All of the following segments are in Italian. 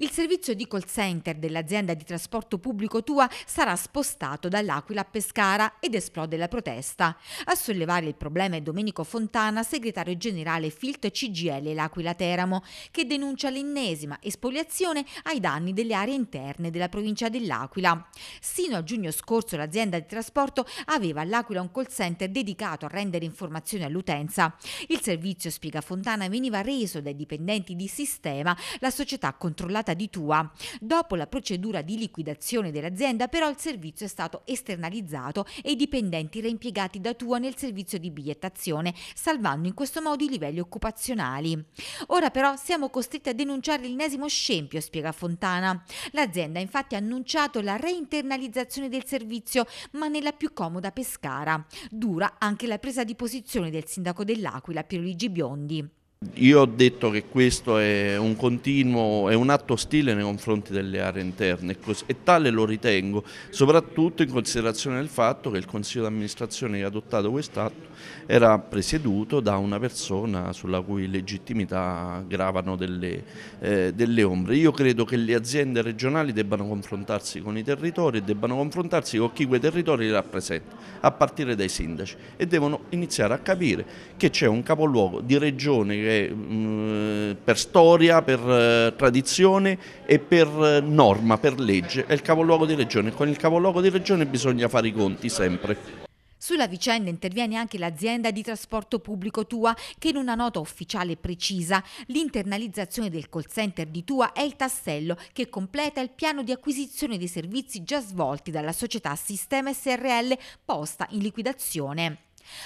Il servizio di call center dell'azienda di trasporto pubblico Tua sarà spostato dall'Aquila a Pescara ed esplode la protesta. A sollevare il problema è Domenico Fontana, segretario generale Filt CGL L'Aquila Teramo, che denuncia l'ennesima espoliazione ai danni delle aree interne della provincia dell'Aquila. Sino a giugno scorso l'azienda di trasporto aveva all'Aquila un call center dedicato a rendere informazioni all'utenza. Il servizio, spiega Fontana, veniva reso dai dipendenti di Sistema, la società controllata stata di Tua. Dopo la procedura di liquidazione dell'azienda, però, il servizio è stato esternalizzato e i dipendenti reimpiegati da Tua nel servizio di bigliettazione, salvando in questo modo i livelli occupazionali. Ora, però, siamo costretti a denunciare l'ennesimo scempio, spiega Fontana. L'azienda, infatti, ha annunciato la reinternalizzazione del servizio, ma nella più comoda Pescara. Dura anche la presa di posizione del sindaco dell'Aquila, Pierluigi Biondi. Io ho detto che questo è un continuo, è un atto ostile nei confronti delle aree interne e tale lo ritengo, soprattutto in considerazione del fatto che il Consiglio di amministrazione che ha adottato quest'atto era presieduto da una persona sulla cui legittimità gravano delle, eh, delle ombre. Io credo che le aziende regionali debbano confrontarsi con i territori e debbano confrontarsi con chi quei territori li rappresenta, a partire dai sindaci, e devono iniziare a capire che c'è un capoluogo di regione che mh, mm, per storia, per eh, tradizione e per eh, norma, per legge, è il capoluogo di regione. Con il capoluogo di regione bisogna fare i conti sempre. Sulla vicenda interviene anche l'azienda di trasporto pubblico Tua che in una nota ufficiale precisa l'internalizzazione del call center di Tua è il tassello che completa il piano di acquisizione dei servizi già svolti dalla società Sistema SRL posta in liquidazione.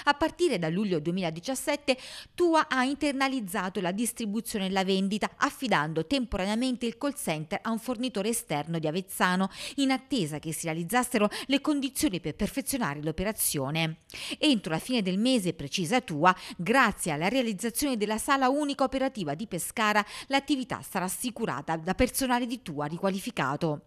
A partire da luglio 2017 Tua ha internalizzato la distribuzione e la vendita affidando temporaneamente il call center a un fornitore esterno di Avezzano in attesa che si realizzassero le condizioni per perfezionare l'operazione. Entro la fine del mese, precisa Tua, grazie alla realizzazione della sala unica operativa di Pescara, l'attività sarà assicurata da personale di Tua riqualificato.